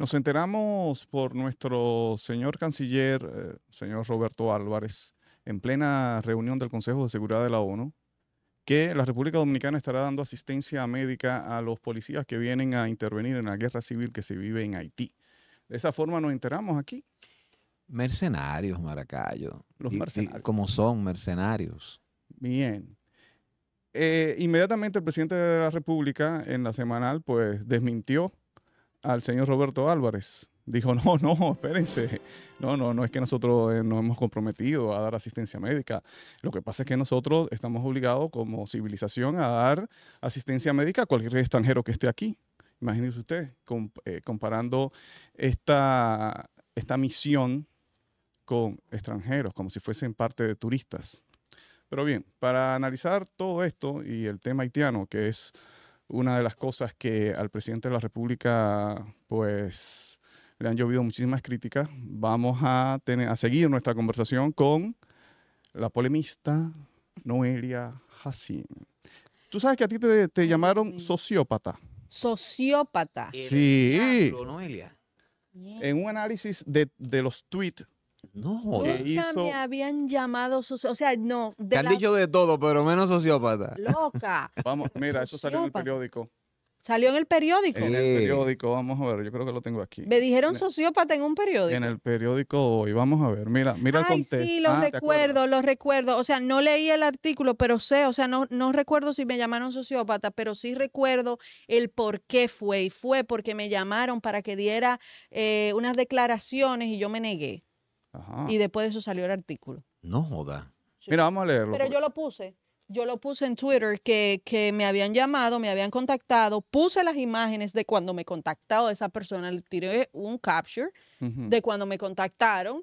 Nos enteramos por nuestro señor canciller, eh, señor Roberto Álvarez, en plena reunión del Consejo de Seguridad de la ONU, que la República Dominicana estará dando asistencia médica a los policías que vienen a intervenir en la guerra civil que se vive en Haití. De esa forma nos enteramos aquí. Mercenarios, Maracayo. Los mercenarios. como son mercenarios. Bien, eh, inmediatamente el presidente de la República en la semanal pues desmintió al señor Roberto Álvarez. Dijo, no, no, espérense. No, no, no es que nosotros eh, nos hemos comprometido a dar asistencia médica. Lo que pasa es que nosotros estamos obligados como civilización a dar asistencia médica a cualquier extranjero que esté aquí. Imagínense usted, eh, comparando esta, esta misión con extranjeros, como si fuesen parte de turistas. Pero bien, para analizar todo esto y el tema haitiano, que es una de las cosas que al presidente de la República, pues, le han llovido muchísimas críticas. Vamos a, tener, a seguir nuestra conversación con la polemista Noelia Hassin. Tú sabes que a ti te, llamaron sociópata. Sociópata. Sí. En un análisis de, de los tweets no, Nunca me habían llamado sociópata. O sea, no. De han dicho de todo, pero menos sociópata. Loca. Vamos, mira, eso salió en el periódico. ¿Salió en el periódico? En el periódico, vamos a ver, yo creo que lo tengo aquí. Me dijeron sociópata en un periódico. En el periódico hoy, vamos a ver, mira, mira el contexto. Sí, lo ah, recuerdo, lo recuerdo. O sea, no leí el artículo, pero sé, o sea, no, no recuerdo si me llamaron sociópata, pero sí recuerdo el por qué fue. Y fue porque me llamaron para que diera eh, unas declaraciones y yo me negué. Y después de eso salió el artículo. No joda. Mira, vamos a leerlo. Pero pues. yo lo puse. Yo lo puse en Twitter que, me habían llamado, me habían contactado. Puse las imágenes de cuando me contactado esa persona. Le tiré un capture de cuando me contactaron.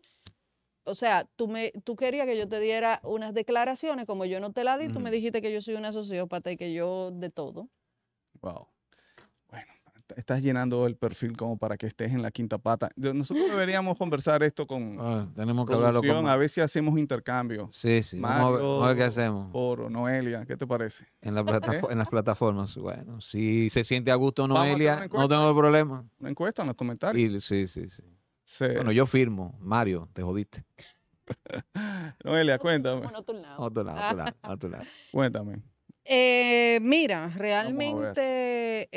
O sea, tú, me, tú querías que yo te diera unas declaraciones, como yo no te la di, tú me dijiste que yo soy una sociópata y que yo de todo. Wow estás llenando el perfil como para que estés en la quinta pata. Nosotros deberíamos conversar esto con. Ah, tenemos que hablarlo con. A ver si hacemos intercambio. Sí, sí. Mario, a ver, qué hacemos. Por Noelia, ¿qué te parece? En, la ¿Eh? en las plataformas. Bueno, si se siente a gusto Noelia, no tengo problema. Una encuesta en los comentarios. sí, sí, sí, Bueno, yo firmo. Mario, te jodiste. Noelia, cuéntame. A tu lado. a tu lado, a tu lado. Cuéntame. mira, realmente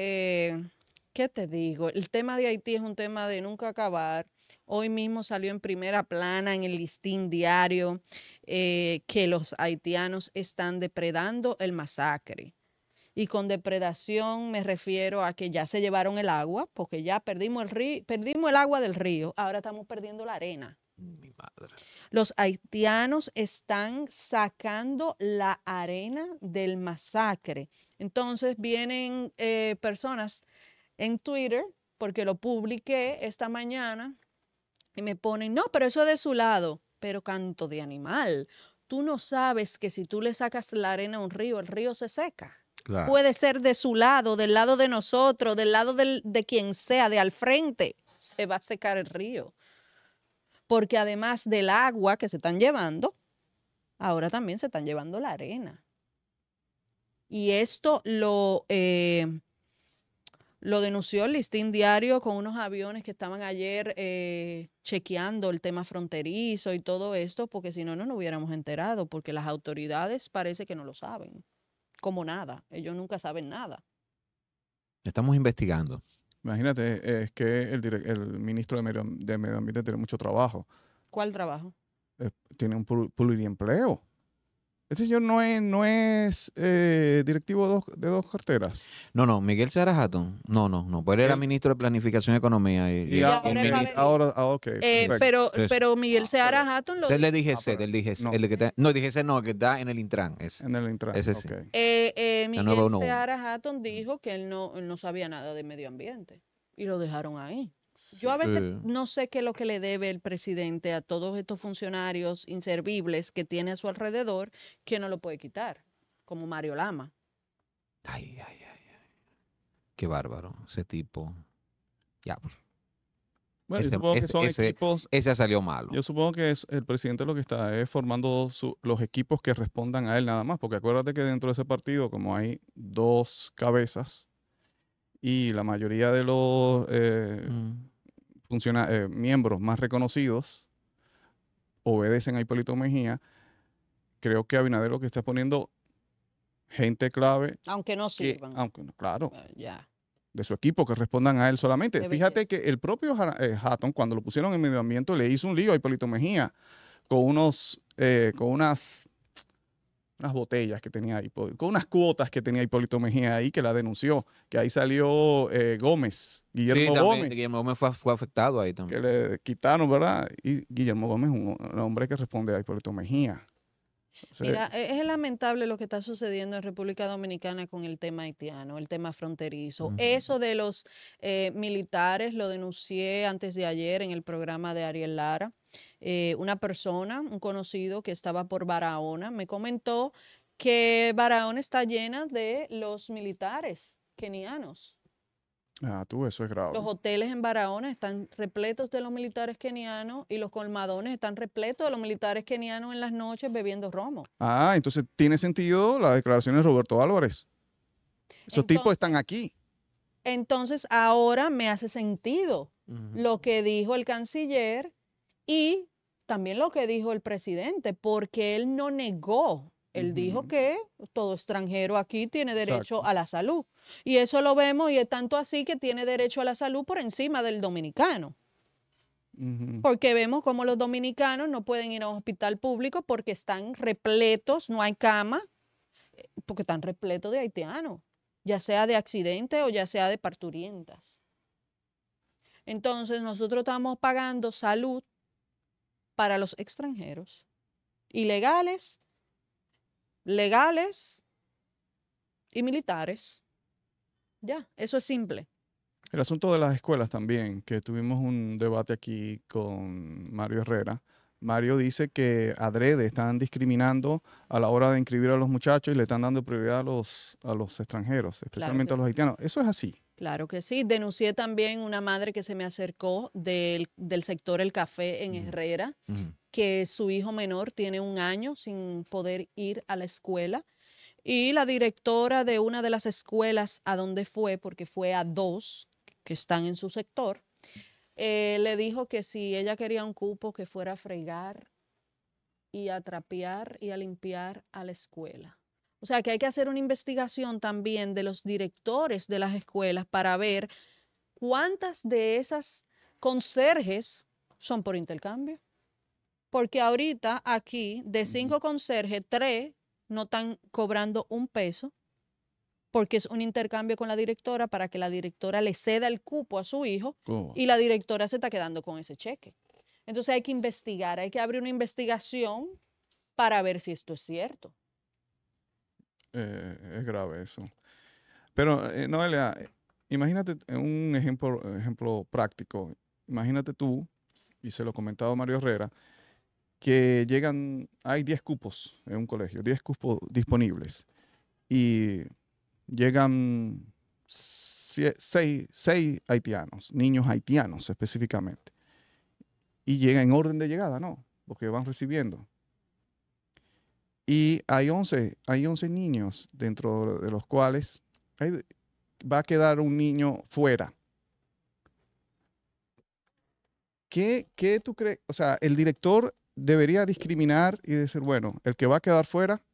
te digo? El tema de Haití es un tema de nunca acabar. Hoy mismo salió en primera plana en el listín diario eh, que los haitianos están depredando el masacre. Y con depredación me refiero a que ya se llevaron el agua, porque ya perdimos el, río, perdimos el agua del río, ahora estamos perdiendo la arena. Los haitianos están sacando la arena del masacre. Entonces vienen eh, personas en Twitter, porque lo publiqué esta mañana, y me ponen, no, pero eso es de su lado, pero canto de animal. Tú no sabes que si tú le sacas la arena a un río, el río se seca. Puede ser de su lado, del lado de nosotros, del lado de quien sea, de al frente, se va a secar el río. Porque además del agua que se están llevando, ahora también se están llevando la arena. Y esto lo, eh, lo denunció el listín diario con unos aviones que estaban ayer eh, chequeando el tema fronterizo y todo esto, porque si no, no nos hubiéramos enterado, porque las autoridades parece que no lo saben, como nada, ellos nunca saben nada. Estamos investigando. Imagínate, es que el, ministro de medio, Ambiente tiene mucho trabajo. ¿Cuál trabajo? Eh, tiene un pluriempleo. Este señor no es, no es eh, directivo de dos, de dos carteras. No, no, Miguel Seara Hatton. No, no, no. él era eh, ministro de Planificación y Economía. Y, ahora, pero, ah, ah, eh, pero Miguel ah, Seara Hatton lo. Él le dije C, él dije No, el no, dije no, que está en el Intran. Ese. En el Intran. Ese sí. Okay. Eh, Miguel Seara Hatton dijo que él no, él no sabía nada de medio ambiente y lo dejaron ahí. Yo a veces no sé qué es lo que le debe el presidente a todos estos funcionarios inservibles que tiene a su alrededor, que no lo puede quitar, como Mario Lama. Ay, ay, ay, ay. Qué bárbaro, ese tipo. Ya. Pues. Bueno, ese, yo supongo que son equipos. Ese salió malo. Yo supongo que es, el presidente lo que está es formando los equipos que respondan a él nada más, porque acuérdate que dentro de ese partido, como hay dos cabezas y la mayoría de los eh, mm. Eh, miembros más reconocidos obedecen a Hipólito Mejía, creo que Abinadero lo que está poniendo gente clave. Aunque no sirvan. aunque no, claro. ya. De su equipo, que respondan a él solamente. Fíjate que el propio eh, Hatton, cuando lo pusieron en medio ambiente, le hizo un lío a Hipólito Mejía con unos, eh, con unas unas botellas que tenía Hipólito, con unas cuotas que tenía Hipólito Mejía ahí, que la denunció, que ahí salió eh, Gómez, Guillermo Gómez. Guillermo Gómez fue, afectado ahí también. Que le quitaron, ¿verdad? Y Guillermo Gómez un, hombre que responde a Hipólito Mejía. Mira, e-, es lamentable lo que está sucediendo en República Dominicana con el tema haitiano, el tema fronterizo. Eso de los eh, militares lo denuncié antes de ayer en el programa de Ariel Lara. Eh, una persona, un conocido que estaba por Barahona, me comentó que Barahona está llena de los militares kenianos. Ah, tú, eso es grave. Los hoteles en Barahona están repletos de los militares kenianos y los colmadones están repletos de los militares kenianos en las noches bebiendo romo. Ah, entonces tiene sentido la declaración de Roberto Álvarez. Esos tipos están aquí. Entonces ahora me hace sentido lo que dijo el canciller y también lo que dijo el presidente, porque él no negó él dijo que todo extranjero aquí tiene derecho a la salud. Y eso lo vemos y es tanto así que tiene derecho a la salud por encima del dominicano. Porque vemos como los dominicanos no pueden ir a un hospital público porque están repletos, no hay cama, eh, porque están repletos de haitianos, ya sea de accidentes o ya sea de parturientas. Entonces nosotros estamos pagando salud para los extranjeros, ilegales, legales y militares. Ya, eso es simple. El asunto de las escuelas también, que tuvimos un debate aquí con Mario Herrera. Mario dice que adrede están discriminando a la hora de inscribir a los muchachos y le están dando prioridad a los, a los extranjeros, especialmente a los haitianos. Eso es así. Claro que sí. Denuncié también una madre que se me acercó del, sector El Café en Herrera, que su hijo menor tiene un año sin poder ir a la escuela. Y la directora de una de las escuelas a donde fue, porque fue a dos que están en su sector, eh, le dijo que si ella quería un cupo, que fuera a fregar y a trapear y a limpiar a la escuela. O sea que hay que hacer una investigación también de los directores de las escuelas para ver cuántas de esas conserjes son por intercambio. Porque ahorita aquí de cinco conserjes, tres no están cobrando un peso porque es un intercambio con la directora para que la directora le ceda el cupo a su hijo y la directora se está quedando con ese cheque. Entonces hay que investigar, hay que abrir una investigación para ver si esto es cierto. Eh, es grave eso. Pero, eh, Noelia, eh, imagínate un ejemplo, ejemplo práctico. Imagínate tú, y se lo comentaba Mario Herrera, que llegan, hay 10 cupos en un colegio, 10 cupos disponibles, y llegan 6 haitianos, niños haitianos específicamente, y llegan en orden de llegada, ¿no? Porque van recibiendo. Y hay 11, hay 11 niños dentro de los cuales va a quedar un niño fuera. ¿Qué, qué tú crees? O sea, el director debería discriminar y decir, bueno, el que va a quedar fuera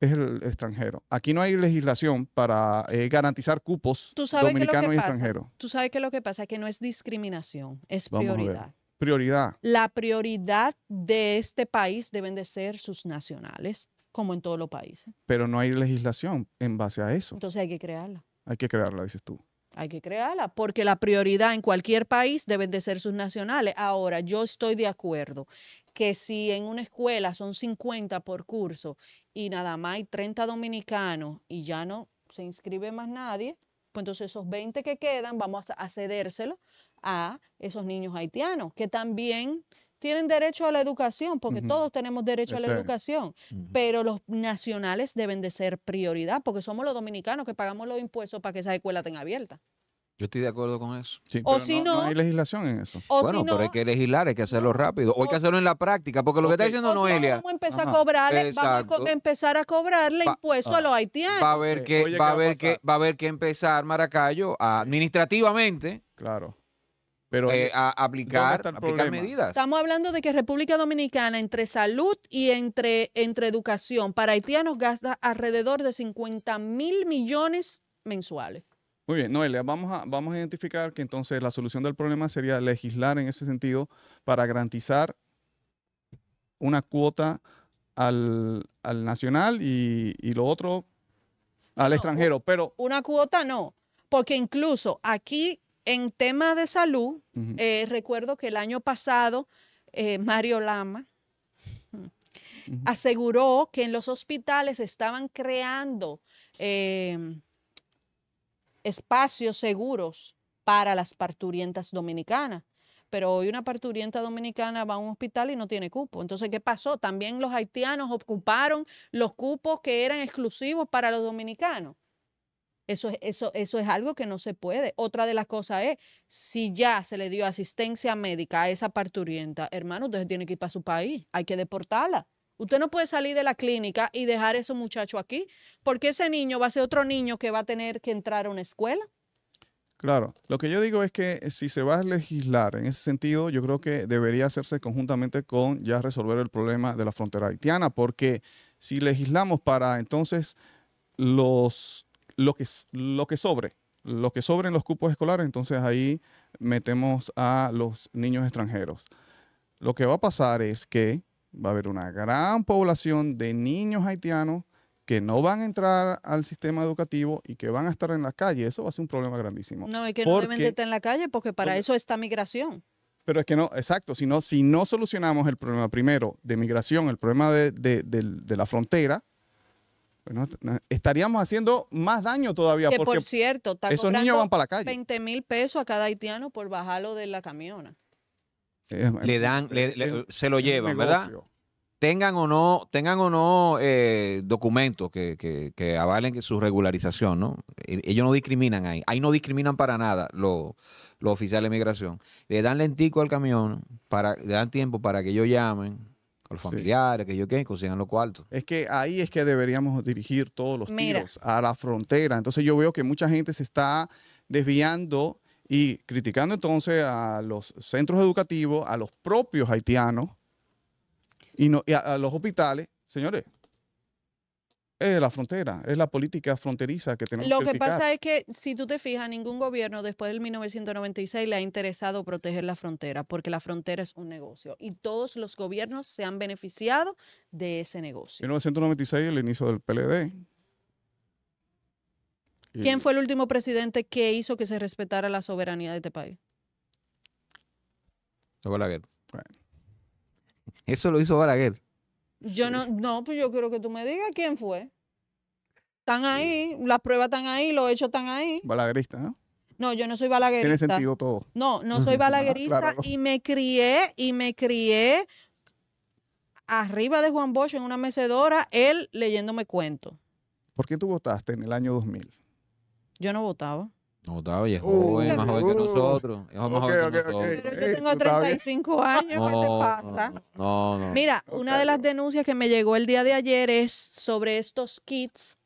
es el extranjero. Aquí no hay legislación para eh, garantizar cupos dominicanos y extranjeros. Tú sabes que lo que pasa es que no es discriminación, es prioridad. Prioridad. La prioridad de este país deben de ser sus nacionales, como en todos los países. Pero no hay legislación en base a eso. Entonces hay que crearla. Hay que crearla, dices tú. Hay que crearla, porque la prioridad en cualquier país deben de ser sus nacionales. Ahora, yo estoy de acuerdo que si en una escuela son 50 por curso y nada más hay 30 dominicanos y ya no se inscribe más nadie, pues entonces esos 20 que quedan vamos a cedérselo a esos niños haitianos, que también tienen derecho a la educación, porque todos tenemos derecho a la educación, pero los nacionales deben de ser prioridad, porque somos los dominicanos que pagamos los impuestos para que esa escuela tenga abierta Yo estoy de acuerdo con eso. o si no, hay legislación en eso. bueno, pero hay que legislar, hay que hacerlo rápido. O hay que hacerlo en la práctica, porque lo que está diciendo Noelia. Vamos a empezar a cobrarle, a impuestos a ah, los haitianos. Va a haber eh, que, va a que, va a haber que empezar Maracayo administrativamente. Claro pero eh, a aplicar, aplicar medidas. Estamos hablando de que República Dominicana entre salud y entre, entre educación para haitianos gasta alrededor de 50 mil millones mensuales. Muy bien, Noelia, vamos a, vamos a identificar que entonces la solución del problema sería legislar en ese sentido para garantizar una cuota al, nacional y, lo otro al extranjero, pero... Una cuota no, porque incluso aquí en tema de salud, eh, recuerdo que el año pasado eh, Mario Lama aseguró que en los hospitales estaban creando eh, espacios seguros para las parturientas dominicanas. Pero hoy una parturienta dominicana va a un hospital y no tiene cupo. Entonces, ¿qué pasó? También los haitianos ocuparon los cupos que eran exclusivos para los dominicanos. Eso, eso, es algo que no se puede. Otra de las cosas es, si ya se le dio asistencia médica a esa parturienta, hermano, usted tiene que ir para su país, hay que deportarla. Usted no puede salir de la clínica y dejar a ese muchacho aquí, porque ese niño va a ser otro niño que va a tener que entrar a una escuela. Claro, lo que yo digo es que eh, si se va a legislar en ese sentido, yo creo que debería hacerse conjuntamente con ya resolver el problema de la frontera haitiana, porque si legislamos para entonces los lo que, lo que sobre, lo que sobre en los cupos escolares, entonces ahí metemos a los niños extranjeros. Lo que va a pasar es que va a haber una gran población de niños haitianos que no van a entrar al sistema educativo y que van a estar en la calle. Eso va a ser un problema grandísimo. No, y que no deben estar en la calle porque para eso está migración. Pero es que no, exacto, si no, si no solucionamos el problema primero de migración, el problema de la frontera, pues estaríamos haciendo más daño todavía. porque por cierto, esos niños van para la calle. 20 mil pesos a cada haitiano por bajarlo de la camiona. Le dan, se lo llevan, ¿verdad? Tengan o no, tengan o no eh, documentos que, que, que, avalen su regularización, ¿no? E, ellos no discriminan ahí. Ahí no discriminan para nada los, oficiales de migración. Le dan lentico al camión, para, le dan tiempo para que ellos llamen, los familiares, que yo qué, consigan los cuartos. Es que ahí es que deberíamos dirigir todos los tiros a la frontera. Entonces yo veo que mucha gente se está desviando y criticando entonces a los centros educativos, a los propios haitianos y, a los hospitales. Señores, es eh, la frontera, es la política fronteriza que tenemos. Lo que, pasa es que si tú te fijas, ningún gobierno después del 1996 le ha interesado proteger la frontera, porque la frontera es un negocio y todos los gobiernos se han beneficiado de ese negocio. 1996, el inicio del PLD. ¿Quién fue el último presidente que hizo que se respetara la soberanía de este país? Balaguer. Eso lo hizo Balaguer. Yo no, no, pues yo quiero que tú me digas quién fue. Están ahí, las pruebas están ahí, los hechos están ahí. Balaguerista, ¿no? No, yo no soy balaguerista. Tiene sentido todo. No, no soy balaguerista y me crié, y me crié arriba de Juan Bosch en una mecedora, él leyéndome cuentos. ¿Por qué tú votaste en el año 2000? Yo no votaba. No, está es joven, más joven que nosotros. Es más joven que nosotros. yo eh, tengo 35 años, ¿qué te pasa? No, no. Mira, una de las denuncias que me llegó el día de ayer es sobre estos kits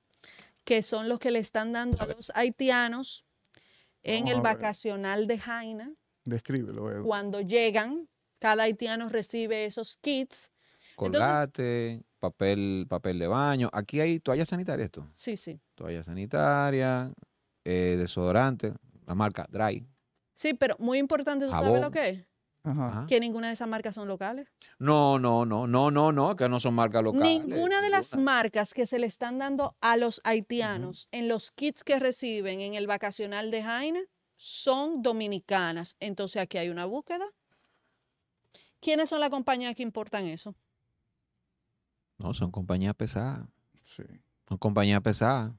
que son los que le están dando a los haitianos en el vacacional de Jaina. Descríbelo, Cuando llegan, cada haitiano recibe esos kits. Colgate, papel, papel de baño. Aquí hay toalla sanitaria, esto. Sí, sí. Toalla sanitaria. Eh, desodorante, la marca Dry. Sí, pero muy importante, ¿tú sabes lo que es? Que ninguna de esas marcas son locales. No, no, no, no, no, no, que no son marcas locales. Ninguna de las marcas que se le están dando a los haitianos en los kits que reciben en el vacacional de Jaina son dominicanas. Entonces aquí hay una búsqueda. ¿Quiénes son las compañías que importan eso? No, son compañías pesadas. Sí. Son compañías pesadas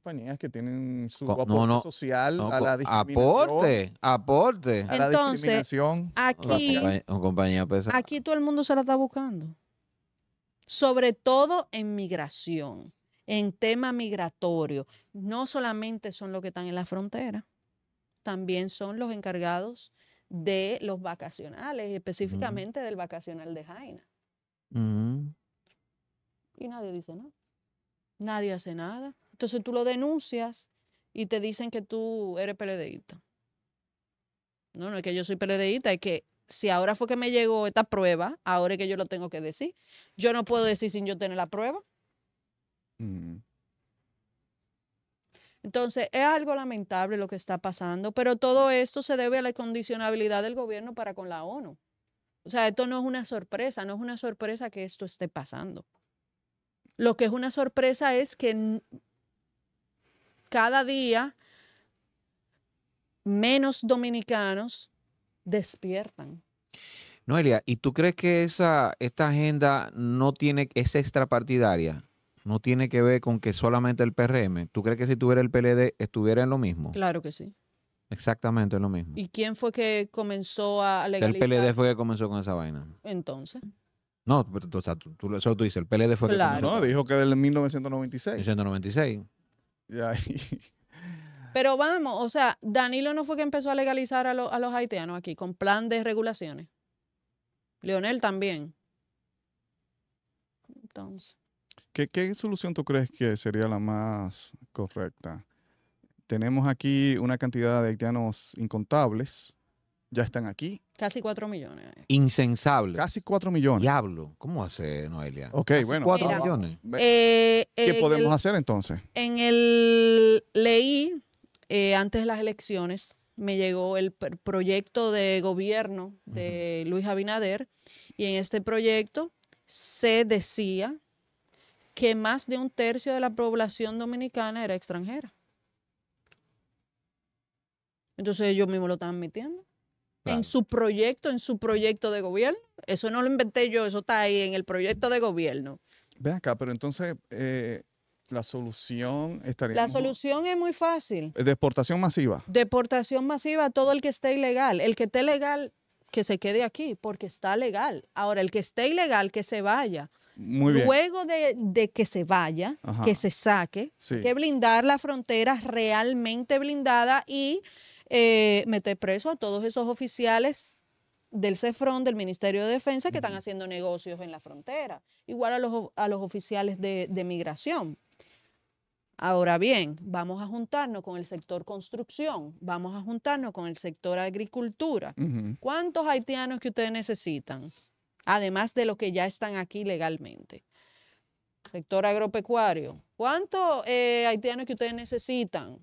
compañías que tienen su aporte social a la discriminación. Aporte, aporte. A la discriminación. Aquí, aquí todo el mundo se la está buscando. Sobre todo en migración, en tema migratorio. No solamente son los que están en la frontera, también son los encargados de los vacacionales, específicamente del vacacional de Jaina. Y nadie dice nada. Nadie hace nada. Entonces tú lo denuncias y te dicen que tú eres peledeíta. No, no es que yo soy peledeíta. es que si ahora fue que me llegó esta prueba, ahora es que yo lo tengo que decir. Yo no puedo decir sin yo tener la prueba. Mm. Entonces, es algo lamentable lo que está pasando, pero todo esto se debe a la condicionabilidad del gobierno para con la ONU. O sea, esto no es una sorpresa, no es una sorpresa que esto esté pasando. Lo que es una sorpresa es que cada día menos dominicanos despiertan. Noelia, ¿y tú crees que esa, esta agenda no tiene, es extrapartidaria? No tiene que ver con que solamente el PRM. ¿Tú crees que si tuviera el PLD estuviera en lo mismo? Claro que sí. Exactamente lo mismo. ¿Y quién fue que comenzó a legalizar? El PLD fue que comenzó con esa vaina. Entonces. No, pero tú, eso tú dices, el PLD fue claro. que No, dijo que del 1996. 1996. Pero vamos, o sea, Danilo no fue que empezó a legalizar a, los haitianos aquí con plan de regulaciones. Leonel también. Entonces. ¿Qué, solución tú crees que sería la más correcta? Tenemos aquí una cantidad de haitianos incontables, ya están aquí, Casi 4 millones. Insensable. Casi 4 millones. Diablo. ¿Cómo hace Noelia? Ok, bueno. 4 millones. Eh, ¿Qué podemos hacer entonces? En el leí eh, antes de las elecciones, me llegó el proyecto de gobierno de Luis Abinader y en este proyecto se decía que más de un tercio de la población dominicana era extranjera. Entonces yo mismo lo estaba admitiendo. En su proyecto, en su proyecto de gobierno. Eso no lo inventé yo, eso está ahí en el proyecto de gobierno. Ve acá, pero entonces eh, la solución estaría. La solución es muy fácil. Eh, Deportación masiva. Deportación masiva a todo el que esté ilegal. El que esté legal, que se quede aquí, porque está legal. Ahora, el que esté ilegal, que se vaya. Muy bien. Luego de, que se vaya, que se saque, que blindar la frontera realmente blindada y eh, meter preso a todos esos oficiales del CEFRON, del Ministerio de Defensa, que están haciendo negocios en la frontera, igual a los, a los oficiales de, migración. Ahora bien, vamos a juntarnos con el sector construcción, vamos a juntarnos con el sector agricultura. ¿Cuántos haitianos que ustedes necesitan? Además de los que ya están aquí legalmente. Sector agropecuario. ¿Cuántos eh, haitianos que ustedes necesitan?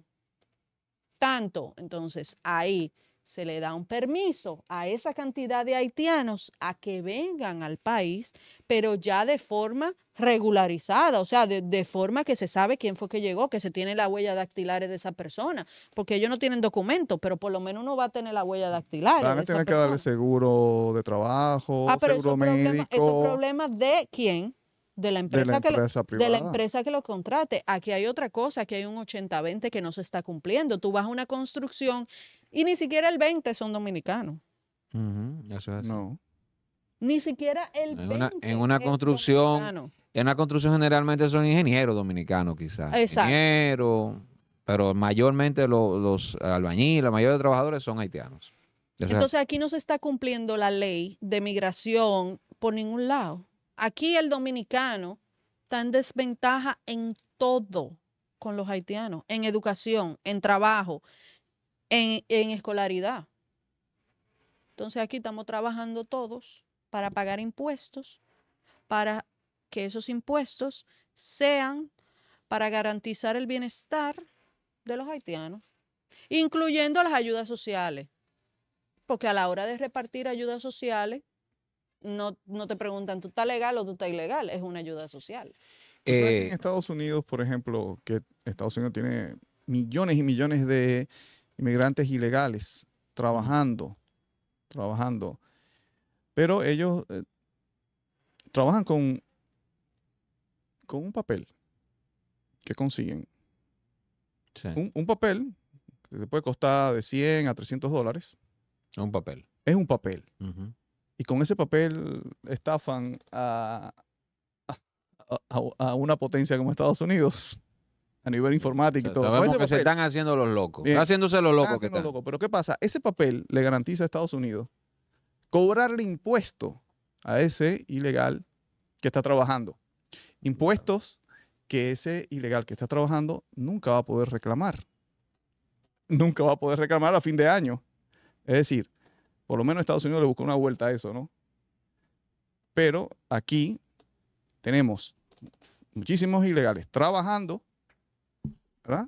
tanto. Entonces ahí se le da un permiso a esa cantidad de haitianos a que vengan al país, pero ya de forma regularizada, o sea, de, forma que se sabe quién fue que llegó, que se tiene la huella dactilar de esa persona, porque ellos no tienen documentos, pero por lo menos uno va a tener la huella dactilar. Van a tener que darle seguro de trabajo, ah, pero seguro médico. Problema, problema de quién, de la empresa, que lo, contrate. Aquí hay otra cosa, aquí hay un 80-20 que no se está cumpliendo. Tú vas a una construcción y ni siquiera el 20 son dominicanos. eso es No. Ni siquiera el en 20 una, en una construcción En una construcción generalmente son ingenieros dominicanos quizás. Exacto. pero mayormente los, los albañiles, la mayoría de trabajadores son haitianos. Entonces aquí no se está cumpliendo la ley de migración por ningún lado aquí el dominicano está en desventaja en todo con los haitianos, en educación, en trabajo, en, escolaridad. Entonces aquí estamos trabajando todos para pagar impuestos, para que esos impuestos sean para garantizar el bienestar de los haitianos, incluyendo las ayudas sociales, porque a la hora de repartir ayudas sociales, no, no te preguntan, ¿tú estás legal o tú estás ilegal? Es una ayuda social. en eh, Estados Unidos, por ejemplo, que Estados Unidos tiene millones y millones de inmigrantes ilegales trabajando, trabajando, pero ellos eh, trabajan con, con un papel que consiguen. Un, papel que puede costar de 100 a 300 dólares. es Un papel. Es un papel. Y con ese papel estafan a, una potencia como Estados Unidos a nivel informático y todo. Sabemos que se están haciendo los locos. haciéndose los locos están. Pero ¿qué pasa? Ese papel le garantiza a Estados Unidos cobrarle impuesto a ese ilegal que está trabajando. Impuestos que ese ilegal que está trabajando nunca va a poder reclamar. Nunca va a poder reclamar a fin de año. Es decir, por lo menos Estados Unidos le buscó una vuelta a eso, ¿no? Pero aquí tenemos muchísimos ilegales trabajando, ¿verdad?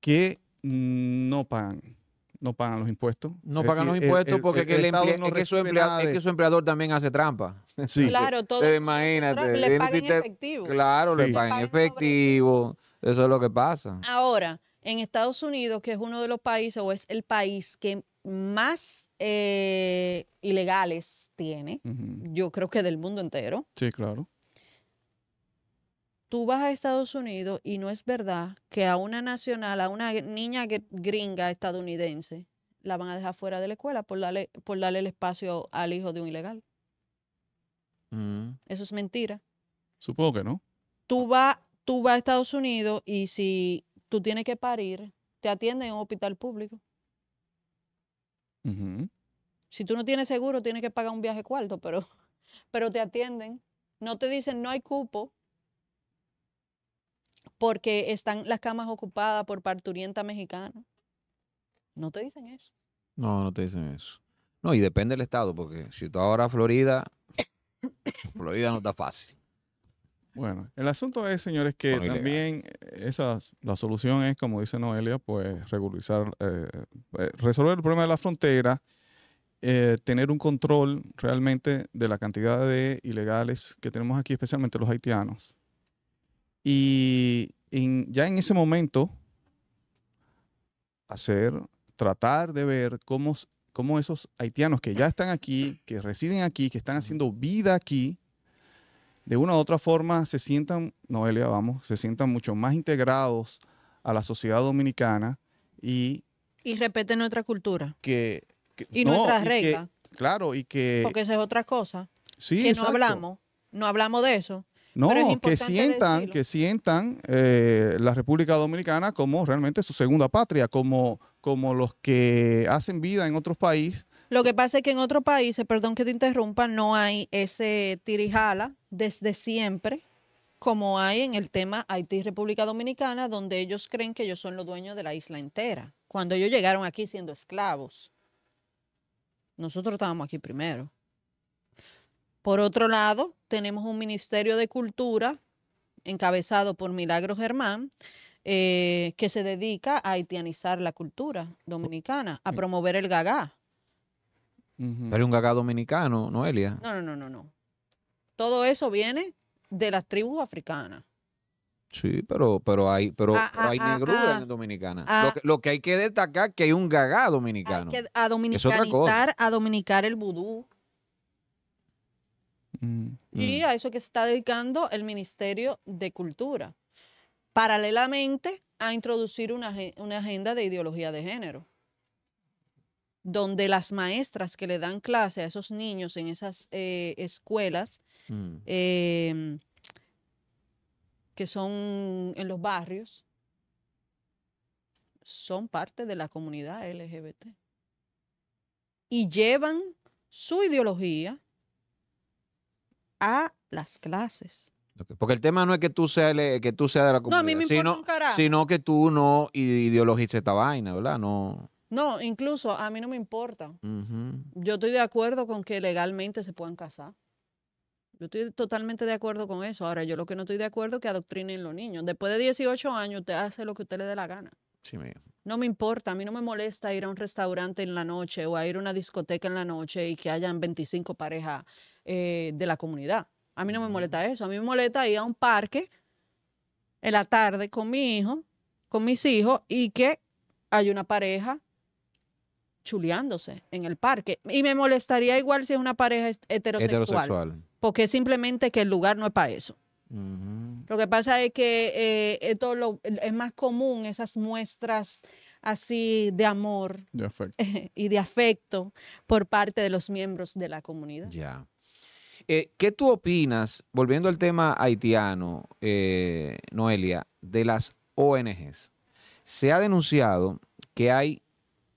Que no pagan, no pagan los impuestos. No pagan los impuestos porque el, es, que su empleador también hace trampa. Claro, todo. Imagínate. Le pagan efectivo. Claro, le pagan en efectivo. Eso es lo que pasa. Ahora, en Estados Unidos, que es uno de los países o es el país que más eh, ilegales tiene, yo creo que del mundo entero. Sí, claro. Tú vas a Estados Unidos y no es verdad que a una nacional, a una niña gringa estadounidense, la van a dejar fuera de la escuela por darle, por darle el espacio al hijo de un ilegal. Mm. Eso es mentira. Supongo que no. Tú vas tú a Estados Unidos y si tú tienes que parir, te atienden en un hospital público. Si tú no tienes seguro, tienes que pagar un viaje cuarto, pero, pero te atienden. No te dicen no hay cupo porque están las camas ocupadas por parturienta mexicana. No te dicen eso. No, no te dicen eso. No, y depende del estado, porque si tú ahora Florida, Florida no está fácil. Bueno, el asunto es, señores, que también eh, esa, la solución es, como dice Noelia, pues regularizar, eh, eh, resolver el problema de la frontera, tener un control realmente de la cantidad de ilegales que tenemos aquí, especialmente los haitianos. Y ya en ese momento, hacer, tratar de ver cómo, cómo esos haitianos que ya están aquí, que residen aquí, que están haciendo vida aquí, de una u otra forma se sientan, Noelia, vamos, se sientan mucho más integrados a la sociedad dominicana y... Y respeten nuestra cultura. Que, y nuestras reglas. claro, y que... Porque eso es otra cosa. Sí, que no hablamos, no hablamos de eso. No, que sientan, que eh, sientan la República Dominicana como realmente su segunda patria, como, como los que hacen vida en otros países lo que pasa es que en otros países, perdón que te interrumpa, no hay ese tirijala desde siempre como hay en el tema Haití República Dominicana, donde ellos creen que ellos son los dueños de la isla entera, cuando ellos llegaron aquí siendo esclavos. Nosotros estábamos aquí primero. Por otro lado, tenemos un Ministerio de Cultura encabezado por Milagro Germán, eh, que se dedica a haitianizar la cultura dominicana, a promover el gagá. Pero un gagá dominicano, Noelia. No, no, no, no, no. Todo eso viene de las tribus africanas. Sí, pero, pero hay, pero, ah, ah, hay ah, Dominicana. Lo que, hay que destacar es que hay un gagá dominicano. Hay que a dominicanizar, a dominicar el vudú. Mm, y mm. a eso que se está dedicando el Ministerio de Cultura. Paralelamente a introducir una agenda de ideología de género donde las maestras que le dan clase a esos niños en esas eh, escuelas, mm. em, que son en los barrios, son parte de la comunidad LGBT. Y llevan su ideología a las clases. Porque el tema no es que tú seas, que tú seas de la comunidad, sino, sino que tú no ideologices esta vaina, ¿verdad? No. No, incluso a mí no me importa. Yo estoy de acuerdo con que legalmente se puedan casar. Yo estoy totalmente de acuerdo con eso. Ahora, yo lo que no estoy de acuerdo es que adoctrinen los niños. Después de 18 años, usted hace lo que usted le dé la gana. Sí, no me importa, a mí no me molesta ir a un restaurante en la noche o a ir a una discoteca en la noche y que hayan 25 parejas eh, de la comunidad. A mí no me molesta eso. A mí me molesta ir a un parque en la tarde con mi hijo, con mis hijos y que hay una pareja chuleándose en el parque. Y me molestaría igual si es una pareja heterosexual. Porque simplemente que el lugar no es para eso. Lo que pasa es que eh, esto es más común esas muestras así de amor y de afecto por parte de los miembros de la comunidad. Ya. Eh, ¿Qué tú opinas, volviendo al tema haitiano, eh, Noelia, de las ONGs? Se ha denunciado que hay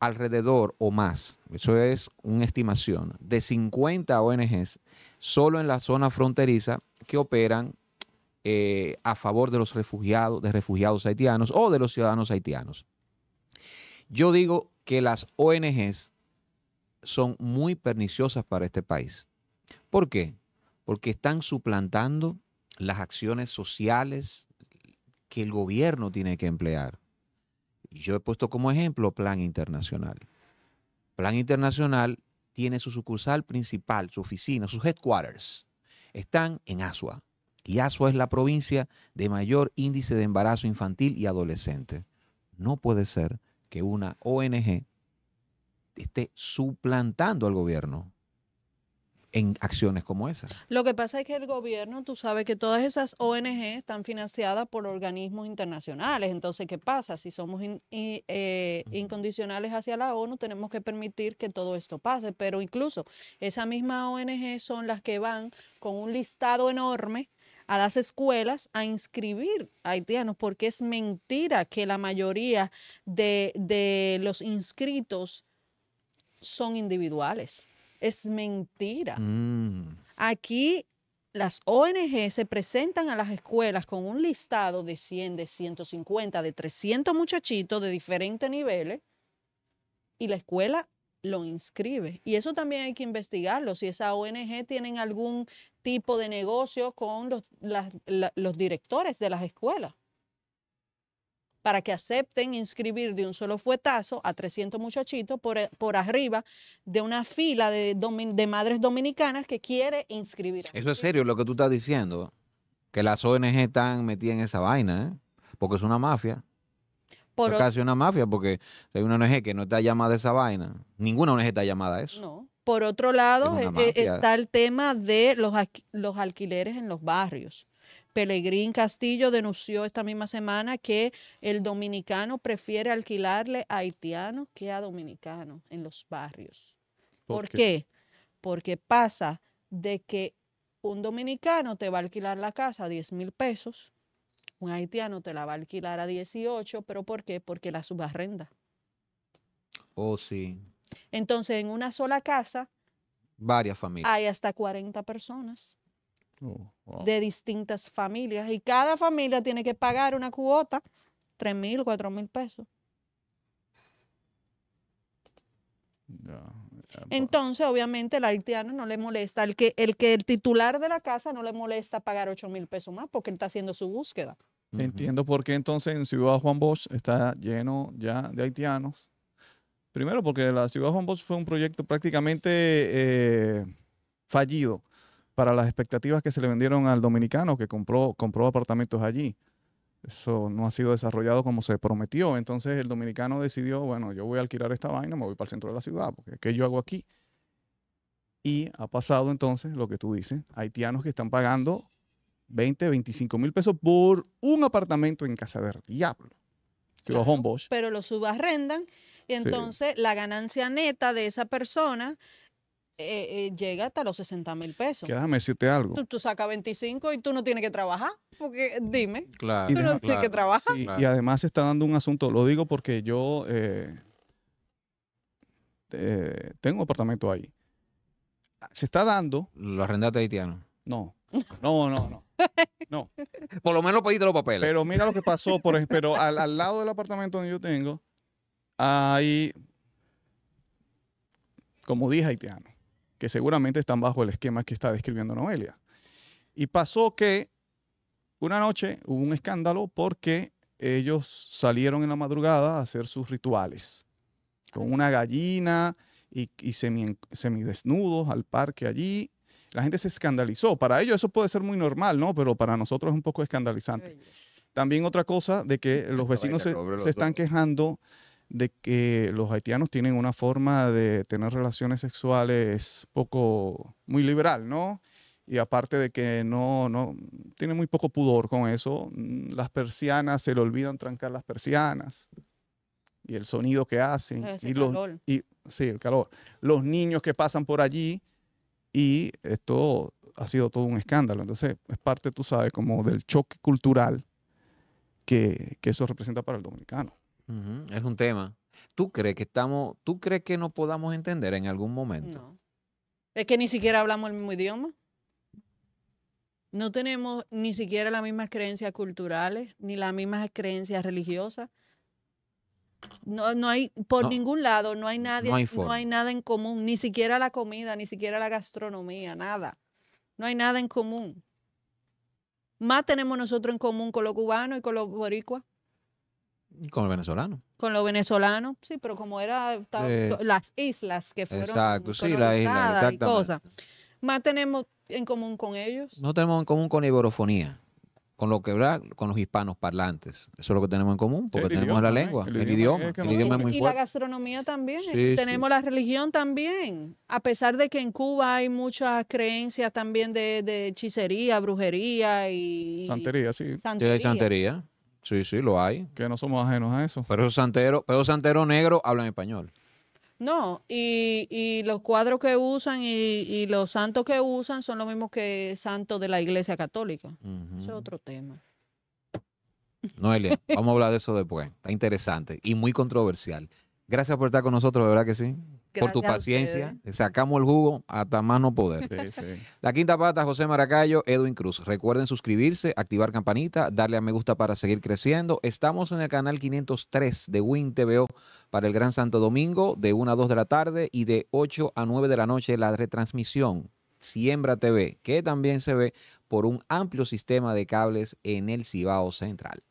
alrededor o más, eso es una estimación, de 50 ONGs solo en la zona fronteriza que operan eh, a favor de los refugiados, de refugiados haitianos o de los ciudadanos haitianos. Yo digo que las ONGs son muy perniciosas para este país. ¿Por qué? Porque están suplantando las acciones sociales que el gobierno tiene que emplear. Yo he puesto como ejemplo Plan Internacional. Plan Internacional tiene su sucursal principal, su oficina, sus headquarters. Están en Asua. Y Asua es la provincia de mayor índice de embarazo infantil y adolescente. No puede ser que una ONG esté suplantando al gobierno en acciones como esas. Lo que pasa es que el gobierno, tú sabes que todas esas ONG están financiadas por organismos internacionales, entonces, ¿qué pasa? Si somos eh, incondicionales hacia la ONU, tenemos que permitir que todo esto pase, pero incluso esa misma ONG son las que van con un listado enorme a las escuelas a inscribir a haitianos, porque es mentira que la mayoría de los inscritos son individuales es mentira. Mm. Aquí las ONG se presentan a las escuelas con un listado de 100, de 150, de 300 muchachitos de diferentes niveles y la escuela lo inscribe. Y eso también hay que investigarlo, si esa ONG tienen algún tipo de negocio con los directores de las escuelas para que acepten inscribir de un solo fuetazo a 300 muchachitos eh, por, arriba de una fila de, madres dominicanas que quiere inscribir. Eso es serio lo que tú estás diciendo, que las ONG están metidas en esa vaina, ¿eh? porque es una mafia. es casi una mafia, porque hay una ONG que no está llamada a esa vaina. Ninguna ONG está llamada a eso. No. Por otro lado, eh, eh, está el tema de los, los alquileres en los barrios. Pelegrín Castillo denunció esta misma semana que el dominicano prefiere alquilarle a Haitiano que a dominicano en los barrios. ¿Por, qué? Porque pasa de que un dominicano te va a alquilar la casa a 10 mil pesos, un haitiano te la va a alquilar a 18, pero ¿por qué? Porque la subarrenda. Oh, sí. Entonces, en una sola casa... Varias familias. Hay hasta 40 personas. Oh, de distintas familias y cada familia tiene que pagar una cuota, 3 mil, 4 mil pesos. Pues. Entonces, obviamente, el haitiano no le molesta, el que, el que el titular de la casa no le molesta pagar 8 mil pesos más porque él está haciendo su búsqueda. Entiendo por qué entonces en Ciudad Juan Bosch está lleno ya de haitianos. Primero porque la Ciudad Juan Bosch fue un proyecto prácticamente eh, fallido para las expectativas que se le vendieron al dominicano que compró, compró apartamentos allí. Eso no ha sido desarrollado como se prometió. Entonces el dominicano decidió, bueno, yo voy a alquilar esta vaina, me voy para el centro de la ciudad, porque ¿qué yo hago aquí? Y ha pasado entonces lo que tú dices, haitianos que están pagando 20, 25 mil pesos por un apartamento en Casa del Diablo. los los pero lo subarrendan y entonces la ganancia neta de esa persona eh, eh, llega hasta los 60 mil pesos. Que déjame decirte algo. Tú, sacas 25 y tú no tienes que trabajar, porque dime, claro, tú no que trabajar. Y además se está dando un asunto, lo digo porque yo eh, tengo un apartamento ahí. Se está dando. ¿Lo arrendaste a haitiano? No, no, no, no. No. por lo menos pediste los papeles. Pero mira lo que pasó, por ejemplo, al, al lado del apartamento donde yo tengo, hay, como dije, haitiano que seguramente están bajo el esquema que está describiendo Noelia. Y pasó que una noche hubo un escándalo porque ellos salieron en la madrugada a hacer sus rituales con una gallina y, semidesnudos al parque allí. La gente se escandalizó. Para ellos eso puede ser muy normal, ¿no? Pero para nosotros es un poco escandalizante. También otra cosa de que los vecinos se están quejando de que los haitianos tienen una forma de tener relaciones sexuales poco, muy liberal, ¿no? Y aparte de que no, no, tiene muy poco pudor con eso, mm, las persianas, se le olvidan trancar las persianas y el sonido que hacen. y, y Sí, el calor. Los niños que pasan por allí y esto ha sido todo un escándalo. Entonces, es parte, tú sabes, como del choque cultural que, que eso representa para el dominicano. Es un tema. ¿Tú crees que estamos, tú crees que no podamos entender en algún momento? Es que ni siquiera hablamos el mismo idioma. No tenemos ni siquiera las mismas creencias culturales, ni las mismas creencias religiosas. No, no hay, por ningún lado, no hay nadie, hay, no hay nada en común, ni siquiera la comida, ni siquiera la gastronomía, nada. No hay nada en común. Más tenemos nosotros en común con los cubanos y con los boricuas con los venezolanos. Con los venezolanos, sí, pero como era las islas que fueron exacto, sí, y cosas. Más tenemos en común con ellos. No tenemos en común con la con lo que con los hispanos parlantes. Eso es lo que tenemos en común, porque tenemos la ¿eh? lengua, el, idioma, el idioma, Y la gastronomía también, tenemos la religión también. A pesar de que en Cuba hay muchas creencias también de, hechicería, brujería y santería, sí. Santería. santería. Sí, sí, lo hay. Que no somos ajenos a eso. Pero Santero, pero Santero negro hablan español. No, y, y, los cuadros que usan y, los santos que usan son los mismos que santos de la Iglesia Católica. Eso es otro tema. Noelia, vamos a hablar de eso después. Está interesante y muy controversial. Gracias por estar con nosotros, de verdad que sí por tu paciencia. Sacamos el jugo hasta más no poder. La quinta pata, José Maracayo, Edwin Cruz. Recuerden suscribirse, activar campanita, darle a me gusta para seguir creciendo. Estamos en el canal 503 de Win TVO para el Gran Santo Domingo de 1 a 2 de la tarde y de 8 a 9 de la noche la retransmisión. Siembra TV, que también se ve por un amplio sistema de cables en el Cibao Central.